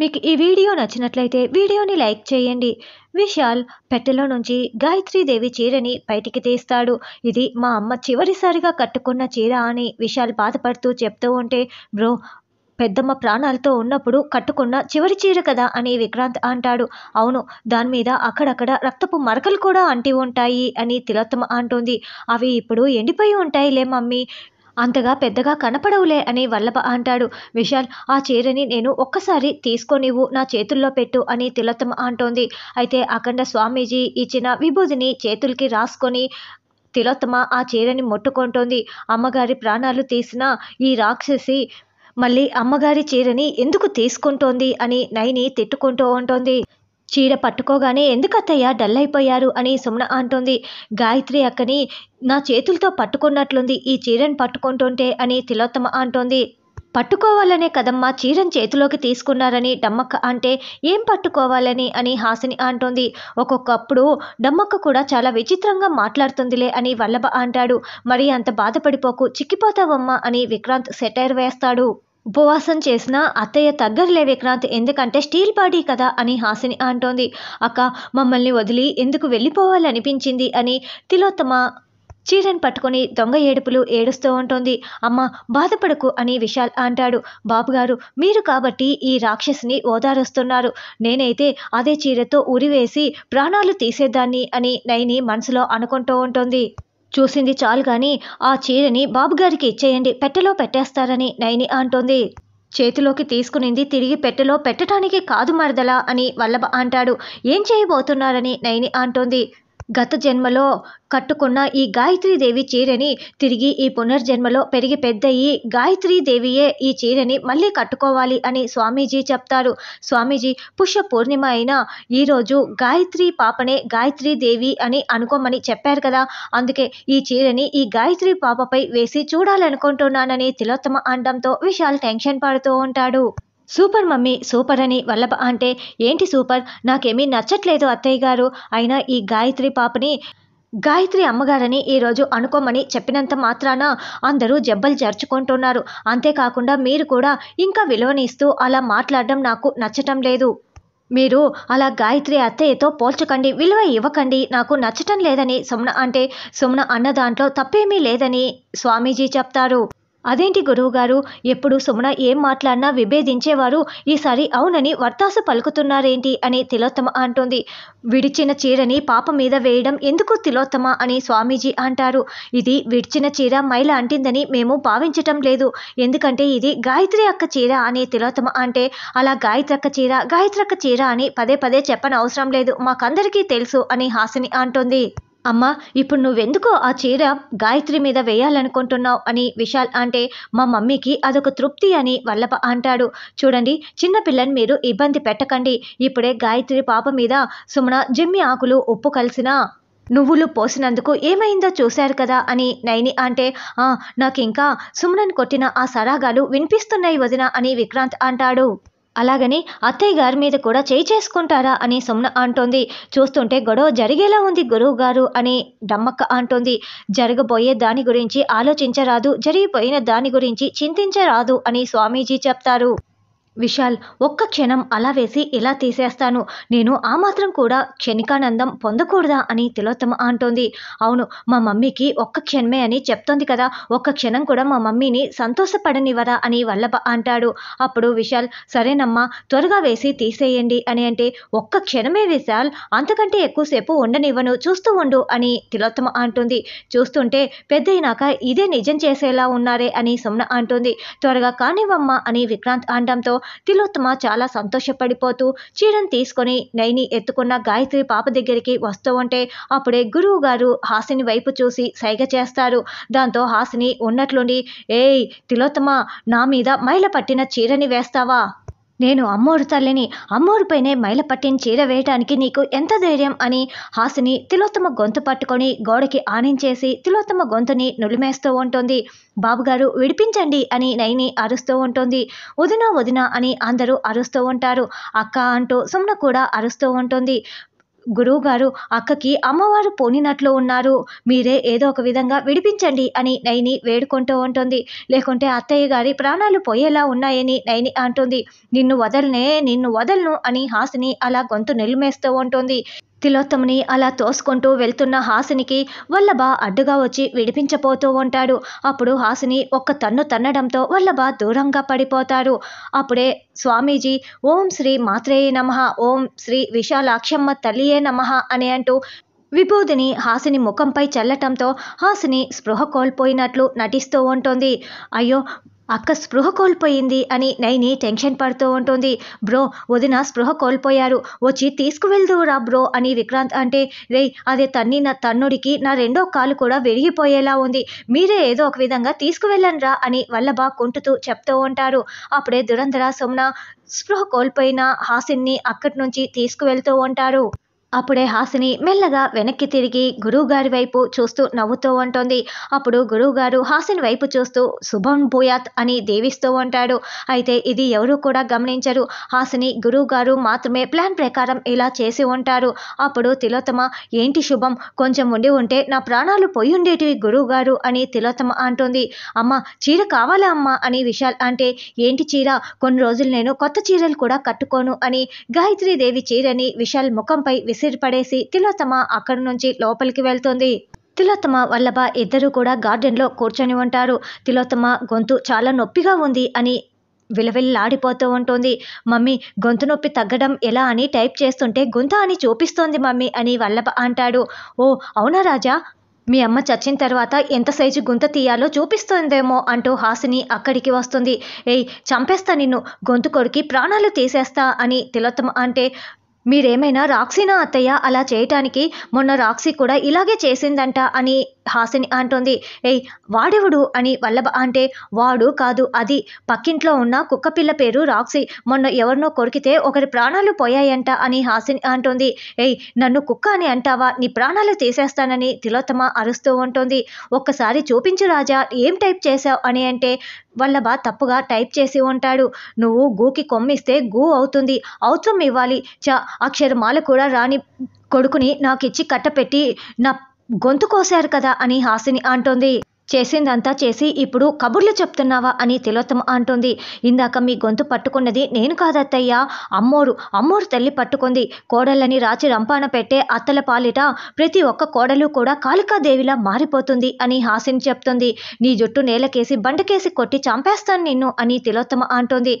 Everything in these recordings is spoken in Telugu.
మీకు ఈ వీడియో నచ్చినట్లయితే వీడియోని లైక్ చేయండి విశాల్ పెట్టెలో నుంచి గాయత్రీదేవి చీరని బయటికి తీస్తాడు ఇది మా అమ్మ చివరిసారిగా కట్టుకున్న చీర అని విశాల్ బాధపడుతూ చెప్తూ ఉంటే బ్రో పెద్దమ్మ ప్రాణాలతో ఉన్నప్పుడు కట్టుకున్న చివరి చీర కదా అని విక్రాంత్ అంటాడు అవును దాని మీద అక్కడక్కడ రక్తపు మరకలు కూడా అంటి ఉంటాయి అని తిలోత్తమ అంటుంది అవి ఇప్పుడు ఎండిపోయి ఉంటాయిలే మమ్మీ అంతగా పెద్దగా కనపడవులే అని వల్లభ అంటాడు విశాల్ ఆ చీరని నేను ఒక్కసారి తీసుకొనివ్వు నా చేతుల్లో పెట్టు అని తిలోత్తమ అంటోంది అయితే అఖండ స్వామీజీ ఇచ్చిన విభూదిని చేతులకి రాసుకొని తిలోత్తమ ఆ చీరని ముట్టుకుంటోంది అమ్మగారి ప్రాణాలు తీసిన ఈ రాక్షసి మళ్ళీ అమ్మగారి చీరని ఎందుకు తీసుకుంటోంది అని నయని తిట్టుకుంటూ ఉంటోంది చీర పట్టుకోగానే ఎందుకు అత్తయ్య డల్ అయిపోయారు అని సుమన అంటోంది గాయత్రి అక్కని నా చేతులతో పట్టుకున్నట్లుంది ఈ చీరను పట్టుకుంటుంటే అని తిలోత్తమ అంటోంది పట్టుకోవాలనే కదమ్మా చీరను చేతిలోకి తీసుకున్నారని డమ్మక్క అంటే ఏం పట్టుకోవాలని అని హాసిని అంటోంది ఒక్కొక్కప్పుడు డమ్మక్క కూడా చాలా విచిత్రంగా మాట్లాడుతుందిలే అని వల్లభ అంటాడు మరి అంత బాధపడిపోకు చిక్కిపోతావమ్మా అని విక్రాంత్ సెటైర్ వేస్తాడు ఉపవాసం చేసిన అత్తయ్య తగ్గరలే విక్రాంత్ ఎందుకంటే స్టీల్ బాడీ కదా అని హాసిని అంటోంది అక్క మమ్మల్ని వదిలి ఎందుకు వెళ్ళిపోవాలనిపించింది అని తిలోత్తమ చీరను పట్టుకొని దొంగ ఏడుపులు ఏడుస్తూ ఉంటుంది అమ్మ బాధపడకు అని విశాల్ అంటాడు బాబుగారు మీరు కాబట్టి ఈ రాక్షసిని ఓదారుస్తున్నారు నేనైతే అదే చీరతో ఉరివేసి ప్రాణాలు తీసేదాన్ని అని నైని మనసులో అనుకుంటూ ఉంటుంది చూసింది చాలు కానీ ఆ చీరని బాబుగారికి ఇచ్చేయండి పెట్టెలో పెట్టేస్తారని నయని అంటోంది చేతిలోకి తీసుకునింది తిరిగి పెట్టెలో పెట్టడానికి కాదు మరదలా అని వల్లభ అంటాడు ఏం చేయబోతున్నారని నయని అంటోంది గత జన్మలో కట్టుకున్న ఈ గాయత్రీదేవి చీరని తిరిగి ఈ పునర్జన్మలో పెరిగి పెద్దయి గాయత్రీదేవియే ఈ చీరని మళ్ళీ కట్టుకోవాలి అని స్వామీజీ చెప్తారు స్వామీజీ పుష్య పూర్ణిమ అయిన ఈరోజు గాయత్రి పాపనే గాయత్రీదేవి అని అనుకోమని చెప్పారు కదా అందుకే ఈ చీరని ఈ గాయత్రి పాపపై వేసి చూడాలనుకుంటున్నానని తిలోత్తమ అండంతో విశాల్ టెన్షన్ పడుతూ ఉంటాడు సూపర్ మమ్మీ సూపర్ అని వల్లభ అంటే ఏంటి సూపర్ నాకేమీ నచ్చట్లేదు అత్తయ్య గారు అయినా ఈ గాయత్రి పాపని గాయత్రి అమ్మగారని ఈరోజు అనుకోమని చెప్పినంత మాత్రాన అందరూ జబ్బలు జరుచుకుంటున్నారు అంతేకాకుండా మీరు కూడా ఇంకా విలువనిస్తూ అలా మాట్లాడడం నాకు నచ్చటం లేదు మీరు అలా గాయత్రి అత్తయ్యతో పోల్చకండి విలువ ఇవ్వకండి నాకు నచ్చటం లేదని సుమన అంటే సుమన అన్న దాంట్లో తప్పేమీ లేదని స్వామీజీ చెప్తారు అదేంటి గురువుగారు ఎప్పుడు సుమన ఏం మాట్లాడినా విభేదించేవారు ఈసారి అవునని వర్తాస పలుకుతున్నారేంటి అని తిలోత్తమ అంటుంది విడిచిన చీరని పాప మీద వేయడం ఎందుకు తిలోత్తమ అని స్వామీజీ అంటారు ఇది విడిచిన చీర మైల అంటిందని మేము భావించటం లేదు ఎందుకంటే ఇది గాయత్రి అక్క చీర అని తిలోత్తమ అంటే అలా గాయత్రి అక్క చీర గాయత్రి అక్క చీర అని పదే పదే చెప్పనవసరం లేదు మాకందరికీ తెలుసు అని హాసిని అంటుంది అమ్మా ఇప్పుడు నువ్వెందుకో ఆ చీర గాయత్రి మీద వేయాలనుకుంటున్నావు అని విశాల్ అంటే మా మమ్మీకి అదొక తృప్తి అని వల్లప అంటాడు చూడండి చిన్నపిల్లని మీరు ఇబ్బంది పెట్టకండి ఇప్పుడే గాయత్రి పాప మీద సుమన జిమ్మి ఆకులు ఉప్పు కలిసిన నువ్వులు పోసినందుకు ఏమైందో చూశారు కదా అని నైని అంటే నాకు ఇంకా సుమనను కొట్టిన ఆ సరాగాలు వినిపిస్తున్నాయి వదిన అని విక్రాంత్ అంటాడు అలాగని అత్తయ్య గారి మీద కూడా చేయి చేసుకుంటారా అని సుమ్న అంటోంది చూస్తుంటే గొడవ జరిగేలా ఉంది గురువు గారు అని డమ్మక్క అంటోంది జరగబోయే దాని గురించి ఆలోచించరాదు జరిగిపోయిన దాని గురించి చింతించరాదు అని స్వామీజీ చెప్తారు విశాల్ ఒక్క క్షణం అలా వేసి ఇలా తీసేస్తాను నేను ఆ మాత్రం కూడా క్షణికానందం పొందకూడదా అని తిలోత్తమ అంటోంది అవును మా మమ్మీకి ఒక్క క్షణమే అని చెప్తోంది కదా ఒక్క క్షణం కూడా మా మమ్మీని సంతోషపడనివ్వరా అని వల్లభ అంటాడు అప్పుడు విశాల్ సరేనమ్మా త్వరగా వేసి తీసేయండి అని అంటే ఒక్క క్షణమే విశాల్ అంతకంటే ఎక్కువసేపు ఉండనివ్వను చూస్తూ ఉండు అని తిలోత్తమ అంటుంది చూస్తుంటే పెద్దయినాక ఇదే నిజం చేసేలా ఉన్నారే అని సుమ్న అంటుంది త్వరగా కానివ్వమ్మా అని విక్రాంత్ అనడంతో తిలోత్తమ చాలా సంతోషపడిపోతూ చీరను తీసుకొని నైని ఎత్తుకున్న గాయత్రి పాప దగ్గరికి వస్తూ ఉంటే అప్పుడే గురువు గారు హాసిని వైపు చూసి సైగ చేస్తారు దాంతో హాసిని ఉన్నట్లుండి ఏయ్ తిలోత్తమ నా మీద మైల పట్టిన చీరని వేస్తావా నేను అమ్మోరు తల్లిని అమ్మోరుపైనే మైలపట్టిన చీర వేయటానికి నీకు ఎంత ధైర్యం అని హాసిని తిలోత్తమ గొంతు పట్టుకొని గోడకి ఆనించేసి తిలోత్తమ గొంతుని నులిమేస్తూ ఉంటుంది బాబుగారు విడిపించండి అని నైని అరుస్తూ ఉంటుంది వదిన వదిన అని అందరూ అరుస్తూ ఉంటారు అక్క అంటూ సుమ్న కూడా అరుస్తూ ఉంటుంది గురువుగారు అక్కకి అమ్మవారు పోనినట్లు ఉన్నారు మీరే ఏదో ఒక విధంగా విడిపించండి అని నైని వేడుకుంటూ ఉంటుంది లేకుంటే అత్తయ్య గారి ప్రాణాలు పోయేలా ఉన్నాయని నైని అంటుంది నిన్ను వదలనే నిన్ను వదలను అని హాసిని అలా గొంతు నిలుమేస్తూ ఉంటుంది తిలోత్తముని అలా తోసుకుంటూ వెళ్తున్న హాసినికి వల్లభ అడ్డుగా వచ్చి విడిపించపోతూ ఉంటాడు అప్పుడు హాసిని ఒక్క తన్ను తన్నడంతో వల్లభ దూరంగా పడిపోతాడు అప్పుడే స్వామీజీ ఓం శ్రీ మాత్రేయ నమ ఓం శ్రీ విశాలాక్షమ్మ తల్లియే నమ అని అంటూ విభూదిని హాసిని ముఖంపై చల్లటంతో హాసిని స్పృహ కోల్పోయినట్లు నటిస్తూ ఉంటుంది అయ్యో అక్క స్పృహ కోల్పోయింది అని నైని టెన్షన్ పడుతూ ఉంటుంది బ్రో వదిన స్పృహ కోల్పోయారు వచ్చి తీసుకువెళ్దురా రా బ్రో అని విక్రాంత్ అంటే రే అదే తన్ని నా తన్నుడికి నా రెండో కాలు కూడా విరిగిపోయేలా ఉంది మీరే ఏదో ఒక విధంగా తీసుకువెళ్ళను రా అని వల్లభ కుంటుతూ చెప్తూ ఉంటారు అప్పుడే దురంధర సుమ్న స్పృహ కోల్పోయిన హాసిన్ని అక్కడి నుంచి తీసుకువెళ్తూ ఉంటారు అప్పుడే హాసిని మెల్లగా వెనక్కి తిరిగి గురువుగారి వైపు చూస్తూ నవ్వుతూ ఉంటుంది అప్పుడు గురువుగారు హాసిని వైపు చూస్తూ శుభం భూయాత్ అని దేవిస్తూ ఉంటాడు అయితే ఇది ఎవరూ కూడా గమనించరు హాసిని గురువుగారు మాత్రమే ప్లాన్ ప్రకారం ఇలా చేసి ఉంటారు అప్పుడు తిలోతమ ఏంటి శుభం కొంచెం ఉండి ఉంటే నా ప్రాణాలు పోయి ఉండేటివి గురువుగారు అని తిలోతమ అంటుంది అమ్మ చీర కావాలా అమ్మ అని విశాల్ అంటే ఏంటి చీర కొన్ని రోజులు నేను కొత్త చీరలు కూడా కట్టుకోను అని గాయత్రీదేవి చీరని విశాల్ ముఖంపై పడేసి తిలోత్తమ అక్కడి నుంచి లోపలికి వెళ్తుంది తిలోత్తమ వల్లభ ఇద్దరు కూడా గార్డెన్లో కూర్చొని ఉంటారు తిలోత్తమ గొంతు చాలా నొప్పిగా ఉంది అని విలవిల్లాడిపోతూ ఉంటుంది మమ్మీ గొంతు నొప్పి తగ్గడం ఎలా అని టైప్ చేస్తుంటే గొంత అని చూపిస్తోంది మమ్మీ అని వల్లభ అంటాడు ఓ అవునా రాజా మీ అమ్మ చచ్చిన తర్వాత ఎంత సైజు గుంత తీయాలో చూపిస్తుందేమో అంటూ హాసిని అక్కడికి వస్తుంది ఏయ్ చంపేస్తా నిన్ను గొంతు కొడుకి ప్రాణాలు తీసేస్తా అని తిలోత్తమ అంటే మీరేమైనా రాక్సీనా అత్తయ్య అలా చేయటానికి మొన్న రాక్సీ కూడా ఇలాగే చేసిందంట అని హాసిని అంటుంది ఏయ్ వాడెవడు అని వల్లభ అంటే వాడు కాదు అది పక్కింట్లో ఉన్న కుక్క పిల్ల పేరు రాక్సీ మొన్న ఎవరినో కొరికితే ఒకరి ప్రాణాలు పోయాయంట అని హాసిని అంటుంది ఏయ్ నన్ను కుక్క అని అంటావా నీ ప్రాణాలు తీసేస్తానని తిలోత్తమ అరుస్తూ ఉంటుంది ఒక్కసారి చూపించు రాజా ఏం టైప్ చేశావు అని అంటే వల్లభ తప్పుగా టైప్ చేసి ఉంటాడు నువ్వు గూకి కొమ్మిస్తే గూ అవుతుంది అవుతం ఇవ్వాలి చ అక్షరమాల కూడా రాని కొడుకుని నాకు ఇచ్చి కట్టపెట్టి నా గొంతు కోశారు కదా అని హాసిని అంటోంది చేసిందంతా చేసి ఇప్పుడు కబుర్లు చెప్తున్నావా అని తిలోత్తమ అంటుంది ఇందాక మీ గొంతు పట్టుకున్నది నేను కాదత్తయ్యా అమ్మోరు అమ్మోరు తల్లి పట్టుకుంది కోడళ్ళని రాచి రంపాన పెట్టే అత్తల పాలిట ప్రతి ఒక్క కోడలు కూడా కాళికాదేవిలా మారిపోతుంది అని హాసిని చెప్తుంది నీ జుట్టు నేలకేసి బండకేసి కొట్టి చంపేస్తాను నిన్ను అని తిలోత్తమ అంటుంది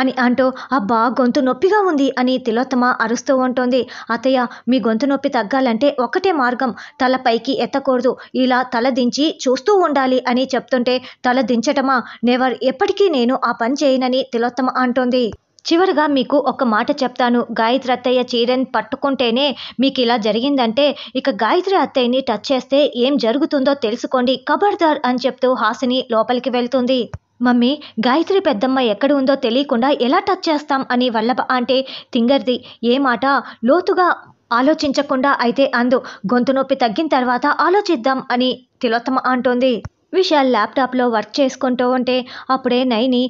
అని అంటూ అబ్బా గొంతు నొప్పిగా ఉంది అని తిలోత్తమ అరుస్తూ ఉంటుంది అతయ్య మీ గొంతు నొప్పి తగ్గాలంటే ఒకటే మార్గం తల పైకి ఎత్తకూడదు ఇలా తల దించి చూస్తూ ఉండాలి అని చెప్తుంటే తల దించటమా నెవర్ ఎప్పటికీ నేను ఆ పని చేయనని తిలోత్తమ అంటుంది చివరిగా మీకు ఒక మాట చెప్తాను గాయత్రి అత్తయ్య చీరని పట్టుకుంటేనే మీకు ఇలా జరిగిందంటే ఇక గాయత్రి అత్తయ్యని టచ్ చేస్తే ఏం జరుగుతుందో తెలుసుకోండి కబర్దార్ అని చెప్తూ హాసిని లోపలికి వెళ్తుంది మమ్మీ గాయత్రి పెద్దమ్మ ఎక్కడ ఉందో తెలియకుండా ఎలా టచ్ చేస్తాం అని వల్లభ అంటే తింగర్ది ఏ మాట లోతుగా ఆలోచించకుండా అయితే అందు గొంతు నొప్పి తగ్గిన తర్వాత ఆలోచిద్దాం అని తిలోత్తమ అంటోంది విశాల్ ల్యాప్టాప్లో వర్క్ చేసుకుంటూ ఉంటే అప్పుడే నైని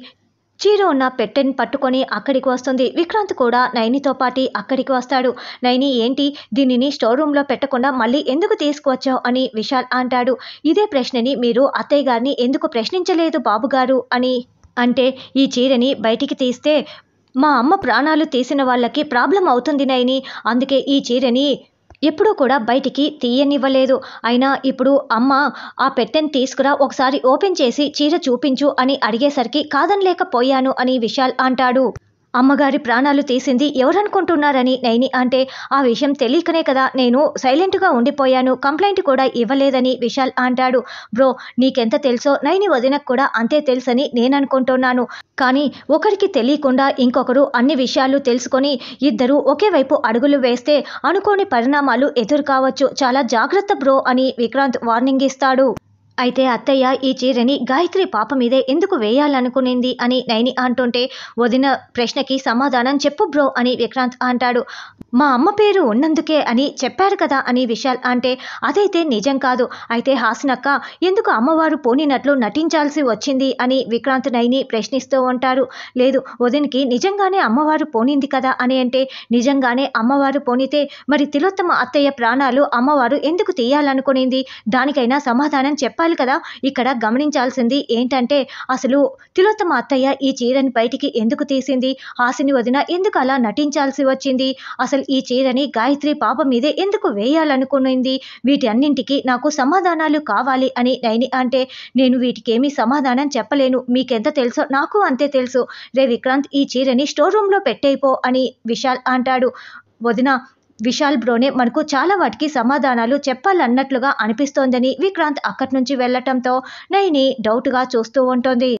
చీరో ఉన్న పెట్టెన్ పట్టుకొని అక్కడికి వస్తుంది విక్రాంత్ కూడా నైనితో పాటి అక్కడికి వస్తాడు నైని ఏంటి దీనిని స్టోర్ రూమ్లో పెట్టకుండా మళ్ళీ ఎందుకు తీసుకువచ్చావు అని విశాల్ అంటాడు ఇదే ప్రశ్నని మీరు అత్తయ్య గారిని ఎందుకు ప్రశ్నించలేదు బాబుగారు అని అంటే ఈ చీరని బయటికి తీస్తే మా అమ్మ ప్రాణాలు తీసిన వాళ్ళకి ప్రాబ్లం అవుతుంది నైని అందుకే ఈ చీరని ఎప్పుడూ కూడా బయటికి తీయనివ్వలేదు అయినా ఇప్పుడు అమ్మ ఆ పెట్టెని తీసుకురా ఒకసారి ఓపెన్ చేసి చీర చూపించు అని అడిగేసరికి కాదనలేకపోయాను అని విశాల్ అంటాడు అమ్మగారి ప్రాణాలు తీసింది ఎవరనుకుంటున్నారని నైని అంటే ఆ విషయం తెలియకనే కదా నేను సైలెంట్గా ఉండిపోయాను కంప్లైంట్ కూడా ఇవ్వలేదని విశాల్ అంటాడు బ్రో నీకెంత తెలుసో నైని వదినకు కూడా అంతే తెలుసని నేననుకుంటున్నాను కానీ ఒకరికి తెలియకుండా ఇంకొకరు అన్ని విషయాలు తెలుసుకొని ఇద్దరు ఒకే వైపు అడుగులు వేస్తే అనుకోని పరిణామాలు ఎదురు కావచ్చు చాలా జాగ్రత్త బ్రో అని విక్రాంత్ వార్నింగ్ ఇస్తాడు అయితే అత్తయ్య ఈ చీరని గాయత్రి పాప మీదే ఎందుకు వేయాలనుకునింది అని నైని అంటుంటే వదిన ప్రశ్నకి సమాధానం చెప్పు బ్రో అని విక్రాంత్ అంటాడు మా అమ్మ పేరు ఉన్నందుకే అని చెప్పారు కదా అని విశాల్ అంటే అదైతే నిజం కాదు అయితే హాసనక్క ఎందుకు అమ్మవారు పోనినట్లు నటించాల్సి వచ్చింది అని విక్రాంత్ నైని ప్రశ్నిస్తూ ఉంటారు లేదు వదినకి నిజంగానే అమ్మవారు పోనింది కదా అని అంటే నిజంగానే అమ్మవారు పోనితే మరి తిలోత్తమ అత్తయ్య ప్రాణాలు అమ్మవారు ఎందుకు తీయాలనుకునింది దానికైనా సమాధానం చెప్పాలి చెప్పాలి కదా ఇక్కడ గమనించాల్సింది ఏంటంటే అసలు తిలోత్తమ అత్తయ్య ఈ చీరని బయటికి ఎందుకు తీసింది హాసిని వదిన ఎందుకు అలా నటించాల్సి వచ్చింది అసలు ఈ చీరని గాయత్రి పాప మీదే ఎందుకు వేయాలనుకునింది వీటి అన్నింటికి నాకు సమాధానాలు కావాలి అని నైని అంటే నేను వీటికి ఏమీ సమాధానం చెప్పలేను మీకెంత తెలుసో నాకు అంతే తెలుసు రే విక్రాంత్ ఈ చీరని స్టోర్ రూమ్లో పెట్టేయిపో అని విశాల్ అంటాడు వదిన విశాల్ బ్రోనే మనకు చాలా వాటికి సమాధానాలు చెప్పాలన్నట్లుగా అనిపిస్తోందని విక్రాంత్ అక్కడి నుంచి వెళ్లటంతో డౌట్ డౌట్గా చూస్తూ ఉంటుంది